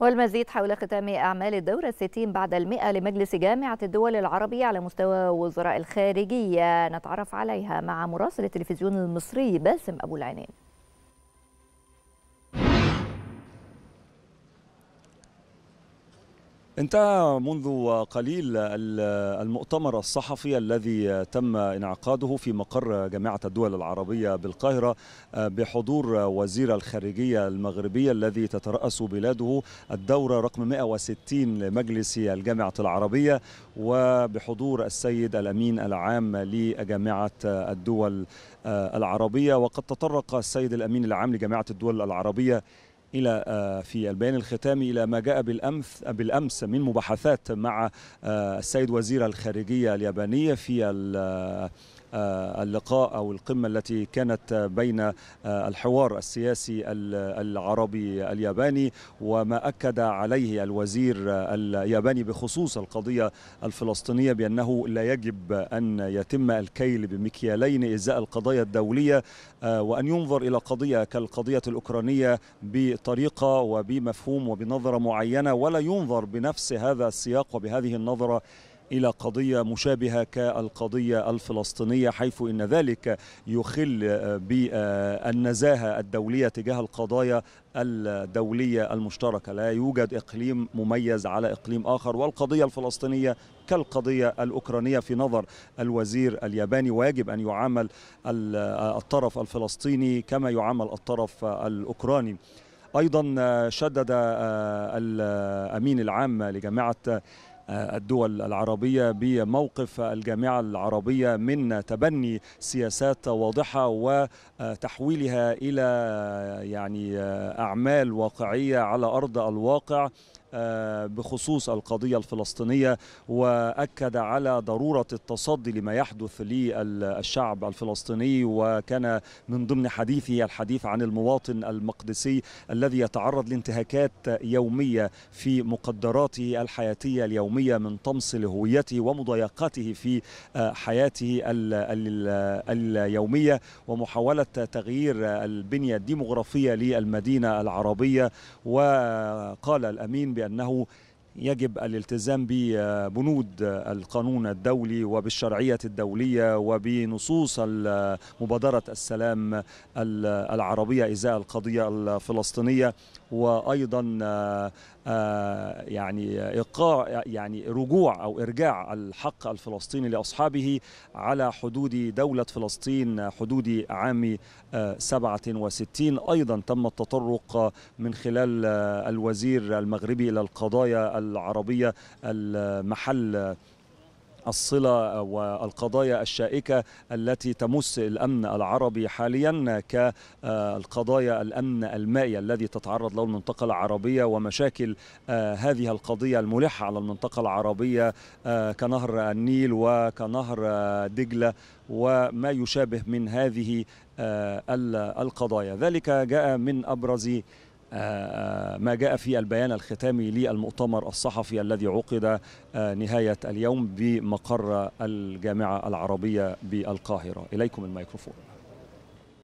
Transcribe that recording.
والمزيد حول ختام أعمال الدورة الستين بعد المئة لمجلس جامعة الدول العربية على مستوى وزراء الخارجية نتعرف عليها مع مراسل التلفزيون المصري باسم أبو العينين انتهى منذ قليل المؤتمر الصحفي الذي تم انعقاده في مقر جامعة الدول العربية بالقاهرة آه، بحضور وزير الخارجية المغربية الذي تترأس بلاده الدورة رقم 160 لمجلس الجامعة العربية وبحضور السيد الأمين العام لجامعة الدول آه، العربية وقد تطرق السيد الأمين العام لجامعة الدول العربية إلى آه، في البيان الختامي إلى ما جاء بالأمس بالأمس من مباحثات مع آه، السيد وزير الخارجية اليابانية في آه، آه، اللقاء أو القمة التي كانت بين آه، الحوار السياسي العربي الياباني وما أكد عليه الوزير آه، الياباني بخصوص القضية الفلسطينية بأنه لا يجب أن يتم الكيل بمكيالين إزاء القضايا الدولية وأن ينظر إلى قضية كالقضية الأوكرانية بطريقة وبمفهوم وبنظرة معينة ولا ينظر بنفس هذا السياق وبهذه النظرة إلى قضية مشابهة كالقضية الفلسطينية حيث إن ذلك يخل بالنزاهة الدولية تجاه القضايا الدولية المشتركة لا يوجد إقليم مميز على إقليم آخر والقضية الفلسطينية كالقضية الأوكرانية في نظر الوزير الياباني ويجب أن يعامل الطرف الفلسطيني كما يعامل الطرف الأوكراني أيضا شدد الأمين العام لجامعة الدول العربية بموقف الجامعة العربية من تبني سياسات واضحة وتحويلها إلى يعني آه، أعمال واقعية على أرض الواقع آه، بخصوص القضية الفلسطينية وأكد على ضرورة التصدي لما يحدث للشعب الفلسطيني وكان من ضمن حديثه الحديث عن المواطن المقدسي الذي يتعرض لانتهاكات يومية في مقدراته الحياتية اليومية من طمس لهويته ومضايقاته في آه، حياته اليومية ومحاولة تغيير البنية الديمغرافية للمدينة العربية وقال الأمين بأن بأنه يجب الالتزام ببنود القانون الدولي وبالشرعية الدولية وبنصوص مبادرة السلام العربية إزاء القضية الفلسطينية وأيضا آه، يعني إيقاع يعني رجوع أو إرجاع الحق الفلسطيني لأصحابه على حدود دولة فلسطين حدود عام 67 آه، أيضا تم التطرق من خلال آه، الوزير المغربي إلى القضايا العربية المحل الصلة والقضايا الشائكة التي تمس الأمن العربي حاليا كالقضايا الأمن المائي الذي تتعرض له المنطقة العربية ومشاكل آه، هذه القضية الملحة على المنطقة العربية آه، كنهر النيل وكنهر آه، دجلة وما يشابه من هذه القضايا ذلك جاء من أبرز آه، آه، ما جاء في البيان الختامي للمؤتمر الصحفي الذي عقد آه، نهاية اليوم بمقر الجامعة العربية بالقاهرة إليكم الميكروفون